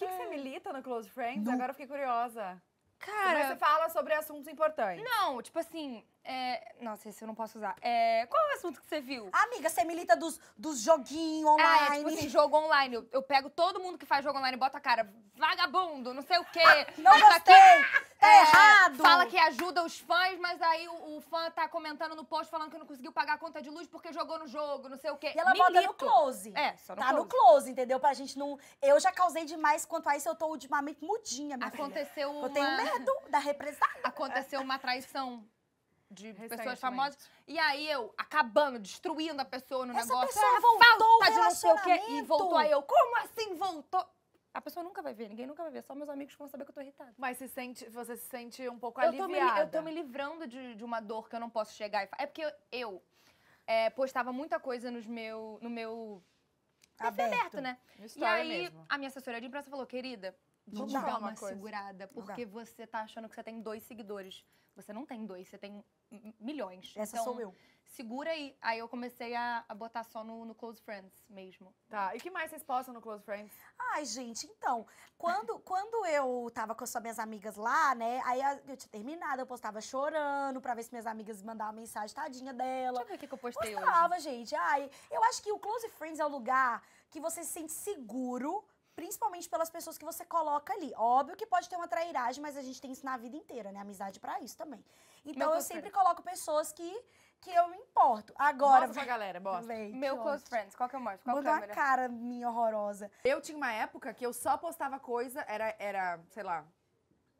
que, que você milita no Close Friends? No... Agora eu fiquei curiosa. Cara. Você fala sobre assuntos importantes. Não, tipo assim. É... Nossa, esse eu não posso usar. É... Qual é o assunto que você viu? Amiga, você milita dos, dos joguinhos online. Ah, é, tipo assim, jogo online. Eu, eu, pego todo mundo que faz jogo online e boto a cara. Vagabundo, não sei o quê. Ah, não gostei! É fala que ajuda os fãs, mas aí o, o, fã tá comentando no post falando que não conseguiu pagar a conta de luz porque jogou no jogo, não sei o quê. E ela Milito. bota no close. É, só no tá close. Tá no close, entendeu? Pra gente não... Eu já causei demais quanto a isso, eu tô ultimamente mudinha, minha Aconteceu filha. uma... Eu tenho medo da represália. Aconteceu uma traição de pessoas famosas. E aí eu acabando, destruindo a pessoa no Essa negócio. Essa pessoa ah, voltou falta de não sei o quê e voltou aí eu. Como assim voltou? a pessoa nunca vai ver, ninguém nunca vai ver, só meus amigos vão saber que eu tô irritada. Mas se sente, você se sente um pouco eu aliviada. Tô me, eu tô me livrando de, de uma dor que eu não posso chegar e falar. É porque eu, eu é, postava muita coisa nos meu, no meu tá aberto, aberto né? e aí, mesmo. a minha assessoria de imprensa falou, querida, de dar uma, segurada, porque você tá achando que você tem dois seguidores. Você não tem dois, você tem milhões. Essa então, sou eu. Segura aí. Aí eu comecei a, a botar só no, no, Close Friends mesmo. Tá. E o que mais vocês postam no Close Friends? Ai, gente, então, quando, quando eu tava com as minhas amigas lá, né? Aí eu tinha terminado, eu postava chorando pra ver se minhas amigas mandavam uma mensagem tadinha dela. Deixa eu ver o que, que eu postei postava, hoje. gente. Ai, eu acho que o Close Friends é o lugar que você se sente seguro principalmente pelas pessoas que você coloca ali. Óbvio que pode ter uma trairagem, mas a gente tem isso na vida inteira, né? Amizade para isso também. Então eu sempre coloco pessoas que que eu me importo. Agora. Bota pra galera, bosta. Vem, Meu close friends, qual que eu mostro? Qual Mudou a cara minha horrorosa. Eu tinha uma época que eu só postava coisa, era, era sei lá,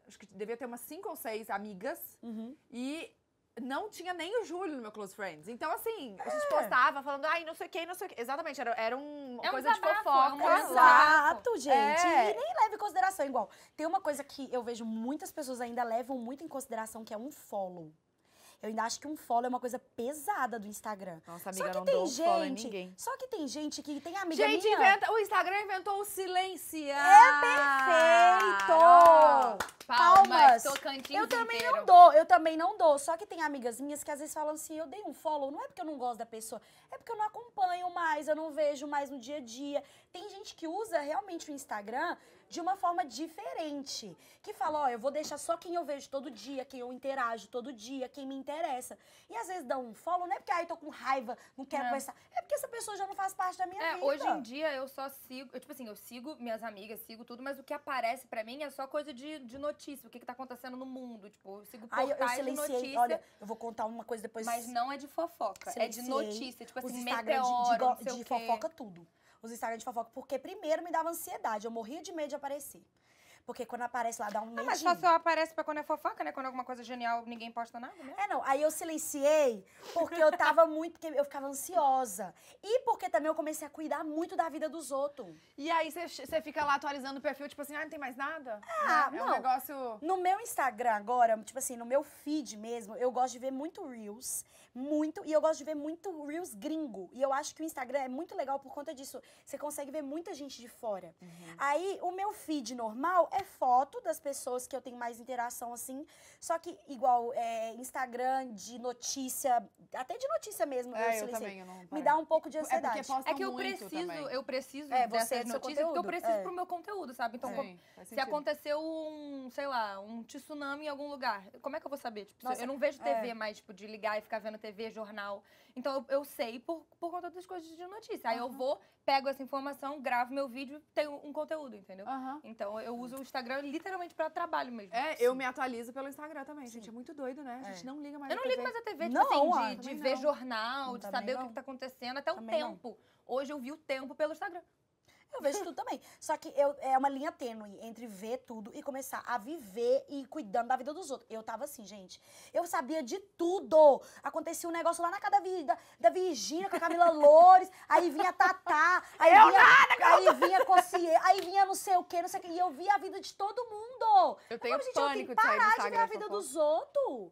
acho que devia ter umas cinco ou seis amigas. Uhum. E não tinha nem o Júlio no meu Close Friends. Então, assim, a gente é. postava falando, ai, não sei o que, não sei o que. Exatamente, era, era um, uma é um coisa desabafo, de é fofoca. um Exato, gente. É. E nem leva em consideração. Igual, tem uma coisa que eu vejo muitas pessoas ainda levam muito em consideração, que é um follow. Eu ainda acho que um follow é uma coisa pesada do Instagram. Nossa, amiga, só que não tem dou gente, em ninguém. Só que tem gente que tem amiga gente, minha... Inventa, o Instagram inventou o silenciar. É perfeito! Oh palmas, palmas. Eu também inteiro. não dou, eu também não dou. Só que tem amigas minhas que às vezes falam assim, eu dei um follow, não é porque eu não gosto da pessoa, é porque eu não acompanho mais, eu não vejo mais no dia a dia. Tem gente que usa realmente o Instagram de uma forma diferente. Que fala, ó, eu vou deixar só quem eu vejo todo dia, quem eu interajo todo dia, quem me interessa. E às vezes dá um follow, não é porque aí ah, tô com raiva, não quero não. É. conversar. É porque essa pessoa já não faz parte da minha é, vida. Hoje em dia eu só sigo, eu, tipo assim, eu sigo minhas amigas, sigo tudo, mas o que aparece para mim é só coisa de, de notícia, o que, que tá acontecendo no mundo. Tipo, eu sigo portais Ai, eu, eu silenciei. de notícia. Olha, eu vou contar uma coisa depois. Mas não é de fofoca, silenciei. é de notícia. Tipo assim, Os Instagram meteoro, de, de, de fofoca tudo os Instagrams de fofoca, porque primeiro me dava ansiedade, eu morria de medo de aparecer. Porque quando aparece lá, dá um medinho. Ah, mas só só aparece pra quando é fofoca, né? Quando é alguma coisa genial, ninguém posta nada, né? É, não. Aí eu silenciei porque eu tava muito... Porque eu ficava ansiosa. E porque também eu comecei a cuidar muito da vida dos outros. E aí você fica lá atualizando o perfil, tipo assim, ah, não tem mais nada? Ah, né? não. É um negócio... No meu Instagram agora, tipo assim, no meu feed mesmo, eu gosto de ver muito Reels. Muito. E eu gosto de ver muito Reels gringo. E eu acho que o Instagram é muito legal por conta disso. Você consegue ver muita gente de fora. Uhum. Aí, o meu feed normal é é foto das pessoas que eu tenho mais interação, assim. Só que, igual, é, Instagram de notícia, até de notícia mesmo, é, eu, eu também, eu não me dá um pouco de é, é ansiedade. É, é que eu preciso, também. eu preciso é, dessas notícias porque eu preciso é. pro meu conteúdo, sabe? Então, Sim, como, se aconteceu um, sei lá, um tsunami em algum lugar, como é que eu vou saber? Tipo, Nossa, eu não vejo TV mais, tipo, de ligar e ficar vendo TV, jornal. Então, eu, eu sei por, por conta das coisas de notícia. Aí uhum. eu vou, pego essa informação, gravo meu vídeo, tenho um conteúdo, entendeu? Uhum. Então, eu uso o Instagram literalmente para trabalho mesmo. É, eu me atualizo pelo Instagram também, Sim. gente. É muito doido, né? A gente é. não liga mais Eu não ligo mais a TV, tipo não, assim, ah, de, de ver jornal, de saber não. o que, que tá acontecendo, até o tempo. Não. Hoje eu vi o tempo pelo Instagram. Eu vejo tudo também. Só que eu, é uma linha tênue entre ver tudo e começar a viver e ir cuidando da vida dos outros. Eu tava assim, gente. Eu sabia de tudo. Acontecia um negócio lá na casa da, da Virgínia com a Camila Loures, aí vinha Tatá, aí eu vinha, nada, aí vinha Cossier, aí vinha não sei o quê, não sei o quê. E eu via a vida de todo mundo. Eu tenho eu, gente, pânico eu tenho que parar de, de ver a vida dos outros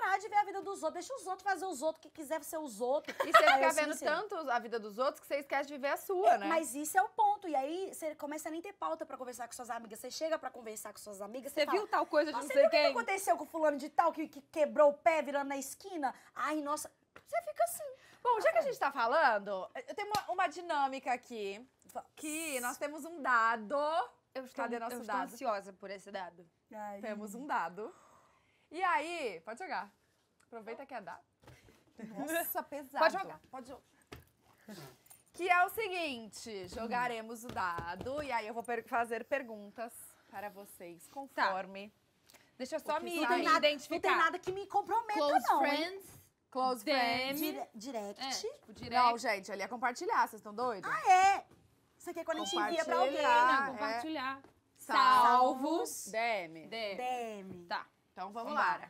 parar de ver a vida dos outros. Deixa os outros fazer os outros, que quiser ser os outros. E você fica vendo assim, tanto a vida dos outros que você esquece de viver a sua, é, né? Mas isso é o ponto. E aí você começa a nem ter pauta pra conversar com suas amigas. Você chega pra conversar com suas amigas, você, você fala, viu tal coisa de não sei quem? O que aconteceu com fulano de tal que, que quebrou o pé virando na esquina? Ai, nossa. Você fica assim. Bom, já que a tá gente tá falando, eu tenho uma, uma dinâmica aqui. Que nós temos um dado. Eu estou, Cadê nosso eu dado? ansiosa por esse dado. Ai. Temos um dado. E aí, pode jogar. Aproveita que é dar. Nossa, pesado. Pode jogar. Pode jogar. Que é o seguinte, jogaremos o dado e aí eu vou per fazer perguntas para vocês conforme. Tá. Deixa eu só me não tem nada, identificar. Não tem nada que me comprometa, Close não. Friends. Hein? Close friends. Direct. É, tipo, direct. Não, gente, ali é compartilhar, vocês estão doidos? Ah, é! Isso aqui é quando a gente envia pra alguém. Não, é. compartilhar. É. Salvos. DM. DM. DM. Então vamos lá.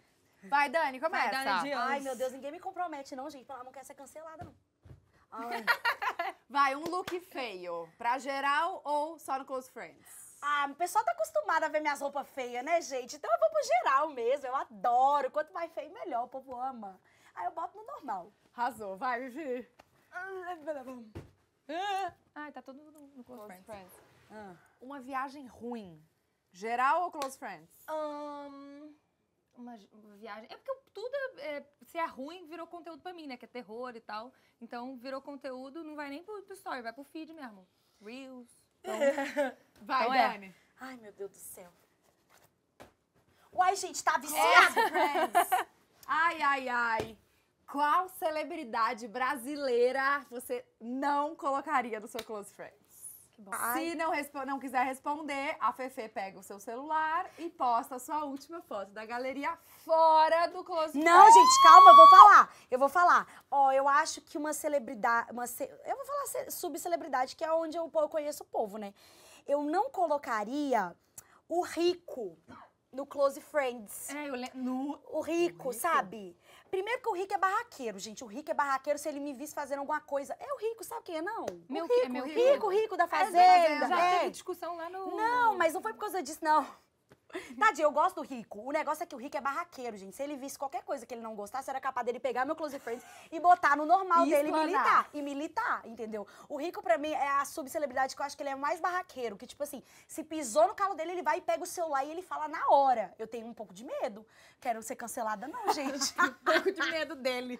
Vai, Dani, começa. Vai, Dani Ai, meu Deus, ninguém me compromete, não, gente. Pelo amor, não quer ser cancelada, não. Ai. Vai, um look feio. Pra geral ou só no Close Friends? Ah, o pessoal tá acostumado a ver minhas roupas feias, né, gente? Então eu vou pro geral mesmo. Eu adoro. Quanto mais feio, melhor. O povo ama. Aí eu boto no normal. Arrasou. Vai, Vivi. Ai, tá todo mundo no Close, close Friends. friends. Ah. Uma viagem ruim. Geral ou Close Friends? Um uma, viagem. É porque tudo, é, é, se é ruim, virou conteúdo pra mim, né? Que é terror e tal. Então, virou conteúdo, não vai nem pro, pro story, vai pro feed mesmo. Reels. Então, vai, então é. Dani. É. Ai, meu Deus do céu. Uai, gente, tá é. viciado, é. Ai, ai, ai. Qual celebridade brasileira você não colocaria no seu close friend? Se não, não, quiser responder, a Fefe pega o seu celular e posta a sua última foto da galeria fora do Friends. Não, gente, calma, eu vou falar. Eu vou falar. Ó, oh, eu acho que uma celebridade. Uma ce... Eu vou falar subcelebridade, que é onde eu conheço o povo, né? Eu não colocaria o rico no Close Friends. É, eu lembro. No... O rico, o rico. sabe? Primeiro que o Rico é barraqueiro, gente. O Rico é barraqueiro, se ele me visse fazendo alguma coisa. É o Rico, sabe quem é, não? É meu o Rico, é meu rico, rico, rico da é, fazenda. É, já é. teve discussão lá no... Não, mas não foi por causa disso, não. Tadinho, eu gosto do Rico. O negócio é que o Rico é barraqueiro, gente. Se ele visse qualquer coisa que ele não gostasse, era capaz dele pegar meu Close Friends e botar no normal dele e militar. E militar, entendeu? O Rico, pra mim, é a subcelebridade que eu acho que ele é mais barraqueiro. Que, tipo assim, se pisou no calo dele, ele vai e pega o celular e ele fala na hora. Eu tenho um pouco de medo. Quero ser cancelada, não, gente. um pouco de medo dele.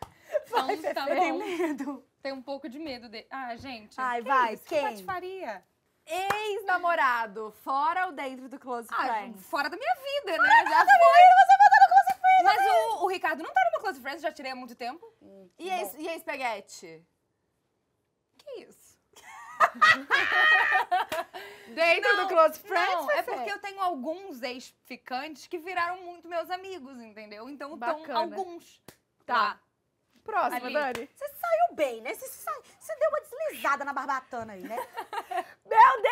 Vai, então, tá tenho medo. Tem um pouco de medo dele. Ah, gente. Ai, que vai, isso? quem? Que faria? Ex-namorado, fora ou dentro do Close ah, Friends? Fora da minha vida, né? fora né? Já vida, Você tá no Close Friends! Mas o, o, Ricardo não tá no meu Close Friends, já tirei há muito tempo. Hum, e, é bom. ex, e a é espaguete? Que isso? Dentro não, do Close Friends? Não, é porque eu tenho alguns ex-ficantes que viraram muito meus amigos, entendeu? Então estão alguns. Tá. Próximo, Ali. Dani. Você saiu bem, né? Você, sa... Você deu uma deslizada na barbatana aí, né?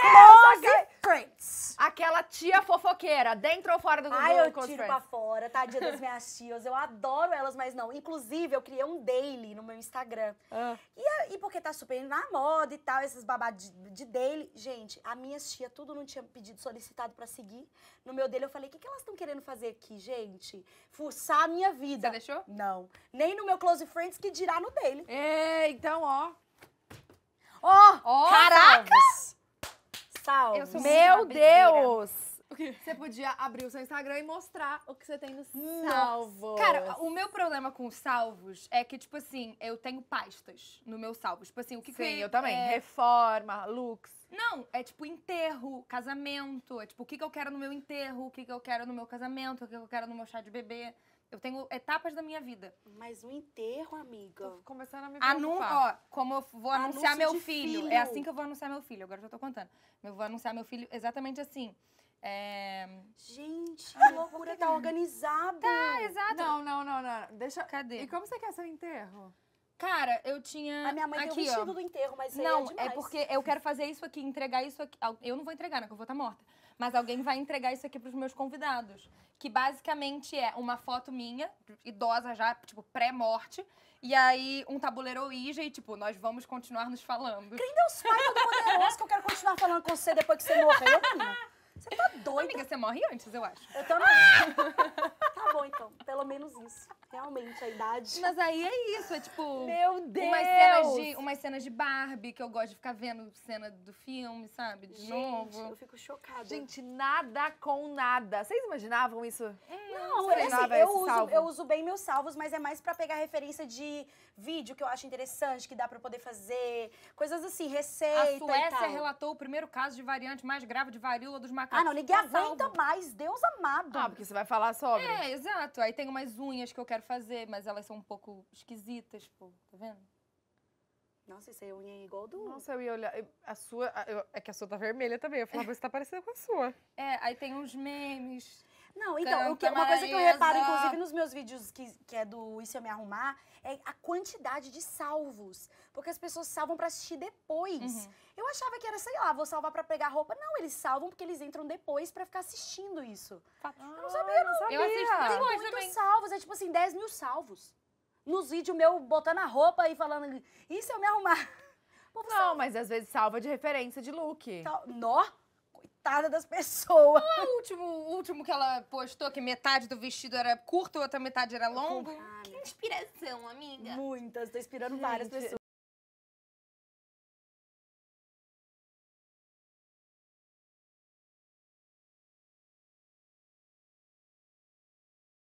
Close aquela... friends. Aquela tia fofoqueira, dentro ou fora do Google. Ai, eu tiro pra fora, tadinha das minhas tias. Eu adoro elas, mas não. Inclusive, eu criei um daily no meu Instagram. Ah. E, e porque tá super na moda e tal, esses babados de, de daily. Gente, a minha tia tudo não tinha pedido solicitado pra seguir. No meu daily. eu falei, o que, que elas estão querendo fazer aqui, gente? Fuçar a minha vida. Você deixou? Não. Nem no meu Close Friends, que dirá no daily. É, então, ó. Ó, oh, caraca! Eu sou Meu Deus! Você podia abrir o seu Instagram e mostrar o que você tem no hum, salvo. Cara, o meu problema com os salvos é que, tipo assim, eu tenho pastas no meu salvo. Tipo assim, o que Sim, que, é eu também. É... Reforma, looks. Não, é tipo enterro, casamento. É tipo, o que, que eu quero no meu enterro, o que, que eu quero no meu casamento, o que, que eu quero no meu chá de bebê. Eu tenho etapas da minha vida. Mas o enterro, amiga. Tô começando a me preocupar. Anun ó, como eu vou anunciar Anúncio meu filho. filho. É assim que eu vou anunciar meu filho. Agora já tô contando. Eu vou anunciar meu filho exatamente assim. É... Gente, ah, que loucura, tá, tá organizado. Tá, exato. Não, não, não, não. Deixa. Cadê? E como você quer seu enterro? Cara, eu tinha. A minha mãe aqui, tem o vestido ó. do enterro, mas é não. É, é, porque eu quero fazer isso aqui, entregar isso aqui. Eu não vou entregar, né? Que eu vou estar tá morta mas alguém vai entregar isso aqui para os meus convidados. Que basicamente é uma foto minha, idosa já, tipo, pré-morte, e aí um tabuleiro Ouija e, tipo, nós vamos continuar nos falando. os Pai Todo-Poderoso, que eu quero continuar falando com você depois que você morreu, menina. Você tá doida. Amiga, você morre antes, eu acho. Eu também. bom então. Pelo menos isso. Realmente, a idade. Mas aí é isso, é tipo. Meu Deus! Umas cenas de, umas cenas de Barbie, que eu gosto de ficar vendo cena do filme, sabe? De Gente, novo. Eu fico chocada. Gente, nada com nada. Vocês imaginavam isso? É, não, é assim, eu, uso, eu uso bem meus salvos, mas é mais para pegar referência de vídeo que eu acho interessante, que dá para poder fazer, coisas assim, receita. A Suécia relatou o primeiro caso de variante mais grave de varíola dos macacos. Ah, não, ninguém tá aguenta mais, Deus amado. Ah, porque você vai falar sobre. É, Exato. Aí tem umas unhas que eu quero fazer, mas elas são um pouco esquisitas, pô. Tá vendo? Nossa, isso aí é unha igual do. Nossa, eu ia olhar. A sua. a- eu- é que a sua tá vermelha também. Eu falava, você tá parecida com a sua. É, aí tem uns memes. Não, então, que, uma coisa que eu reparo, inclusive, nos meus vídeos que, que é do Isso Eu Me Arrumar, é a quantidade de salvos. Porque as pessoas salvam pra assistir depois. Uhum. Eu achava que era, sei lá, vou salvar pra pegar roupa. Não, eles salvam porque eles entram depois pra ficar assistindo isso. Ah, eu não sabia, não sabia. Eu assisto Tem muitos também. salvos, é tipo assim, 10 mil salvos. Nos vídeos meu botando a roupa e falando, isso eu me arrumar? não, salva. mas às vezes salva de referência de look. Tal... Nó? coitada das pessoas. Ah, o último, último que ela postou, que metade do vestido era curto, outra metade era é longo. Ah, que inspiração, amiga. Muitas, tô inspirando Gente, várias pessoas.